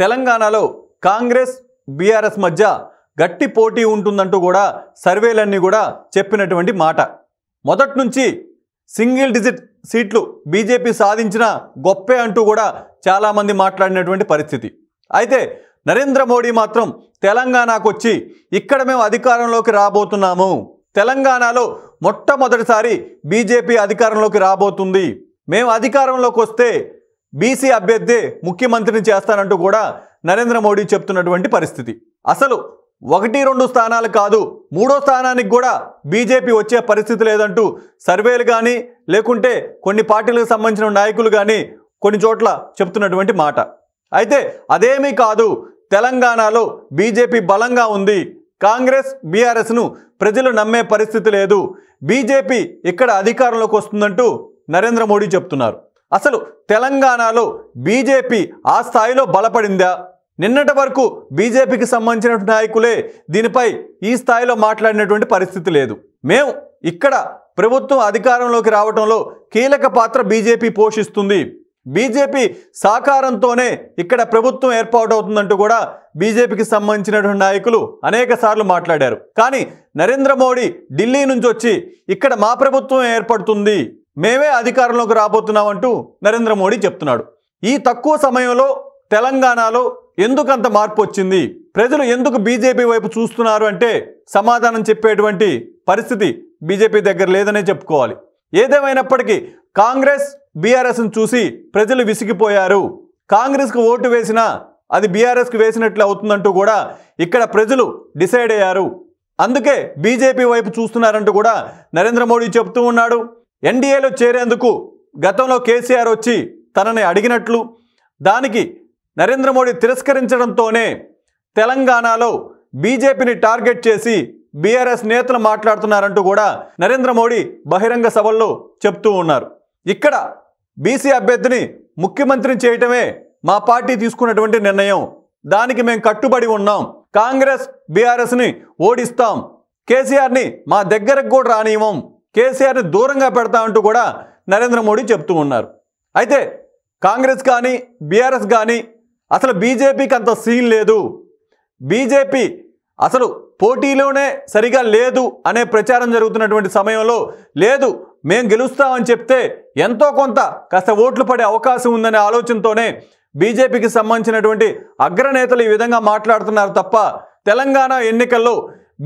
తెలంగాణలో కాంగ్రెస్ బీఆర్ఎస్ మధ్య గట్టి పోటీ ఉంటుందంటూ కూడా సర్వేలన్నీ కూడా చెప్పినటువంటి మాట మొదటి నుంచి సింగిల్ డిజిట్ సీట్లు బీజేపీ సాధించిన గొప్పే అంటూ కూడా చాలామంది మాట్లాడినటువంటి పరిస్థితి అయితే నరేంద్ర మోడీ మాత్రం తెలంగాణకు వచ్చి ఇక్కడ మేము అధికారంలోకి రాబోతున్నాము తెలంగాణలో మొట్టమొదటిసారి బీజేపీ అధికారంలోకి రాబోతుంది మేము అధికారంలోకి వస్తే బీసీ అభ్యర్థి ముఖ్యమంత్రిని చేస్తానంటూ కూడా నరేంద్ర మోడీ చెప్తున్నటువంటి పరిస్థితి అసలు ఒకటి రెండు స్థానాలు కాదు మూడో స్థానానికి కూడా బీజేపీ వచ్చే పరిస్థితి లేదంటూ సర్వేలు కానీ లేకుంటే కొన్ని పార్టీలకు సంబంధించిన నాయకులు కానీ కొన్ని చోట్ల చెప్తున్నటువంటి మాట అయితే అదేమీ కాదు తెలంగాణలో బీజేపీ బలంగా ఉంది కాంగ్రెస్ బీఆర్ఎస్ను ప్రజలు నమ్మే పరిస్థితి లేదు బీజేపీ ఇక్కడ అధికారంలోకి వస్తుందంటూ నరేంద్ర మోడీ చెప్తున్నారు అసలు తెలంగాణలో బీజేపీ ఆ స్థాయిలో బలపడిందా నిన్నటి వరకు బీజేపీకి సంబంధించిన నాయకులే దీనిపై ఈ స్థాయిలో మాట్లాడినటువంటి పరిస్థితి లేదు మేము ఇక్కడ ప్రభుత్వం అధికారంలోకి రావడంలో కీలక పాత్ర బీజేపీ పోషిస్తుంది బీజేపీ సహకారంతోనే ఇక్కడ ప్రభుత్వం ఏర్పాటవుతుందంటూ కూడా బీజేపీకి సంబంధించినటువంటి నాయకులు అనేక సార్లు మాట్లాడారు కానీ నరేంద్ర మోడీ ఢిల్లీ నుంచి వచ్చి ఇక్కడ మా ప్రభుత్వం ఏర్పడుతుంది మేమే అధికారంలోకి రాబోతున్నామంటూ నరేంద్ర మోడీ చెప్తున్నాడు ఈ తక్కువ సమయంలో తెలంగాణలో ఎందుకంత మార్పు వచ్చింది ప్రజలు ఎందుకు బీజేపీ వైపు చూస్తున్నారు అంటే సమాధానం చెప్పేటువంటి పరిస్థితి బీజేపీ దగ్గర లేదనే చెప్పుకోవాలి ఏదేమైనప్పటికీ కాంగ్రెస్ బీఆర్ఎస్ను చూసి ప్రజలు విసిగిపోయారు కాంగ్రెస్కు ఓటు వేసినా అది బీఆర్ఎస్కు వేసినట్లు అవుతుందంటూ కూడా ఇక్కడ ప్రజలు డిసైడ్ అయ్యారు అందుకే బీజేపీ వైపు చూస్తున్నారంటూ కూడా నరేంద్ర మోడీ చెప్తూ ఉన్నాడు ఎన్డీఏలో చేరేందుకు గతంలో కేసీఆర్ వచ్చి తనని అడిగినట్లు దానికి నరేంద్ర మోడీ తిరస్కరించడంతోనే తెలంగాణలో బీజేపీని టార్గెట్ చేసి బీఆర్ఎస్ నేతలు మాట్లాడుతున్నారంటూ కూడా నరేంద్ర మోడీ బహిరంగ సభల్లో చెప్తూ ఉన్నారు ఇక్కడ బీసీ అభ్యర్థిని ముఖ్యమంత్రిని చేయటమే మా పార్టీ తీసుకున్నటువంటి నిర్ణయం దానికి మేము కట్టుబడి ఉన్నాం కాంగ్రెస్ బీఆర్ఎస్ని ఓడిస్తాం కేసీఆర్ని మా దగ్గరకు కూడా రానివ్వం కేసీఆర్ని దూరంగా పెడతా అంటూ కూడా నరేంద్ర మోడీ చెప్తూ ఉన్నారు అయితే కాంగ్రెస్ కానీ బీఆర్ఎస్ కానీ అసలు బీజేపీకి అంత సీన్ లేదు బీజేపీ అసలు పోటీలోనే సరిగా లేదు అనే ప్రచారం జరుగుతున్నటువంటి సమయంలో లేదు మేము గెలుస్తామని చెప్తే ఎంతో కొంత కాస్త ఓట్లు పడే అవకాశం ఉందనే ఆలోచనతోనే బీజేపీకి సంబంధించినటువంటి అగ్రనేతలు ఈ విధంగా మాట్లాడుతున్నారు తప్ప తెలంగాణ ఎన్నికల్లో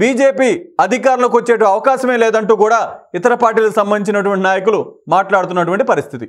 బీజేపీ అధికారంలోకి వచ్చే అవకాశమే లేదంటూ కూడా ఇతర పార్టీలకు సంబంధించినటువంటి నాయకులు మాట్లాడుతున్నటువంటి పరిస్థితి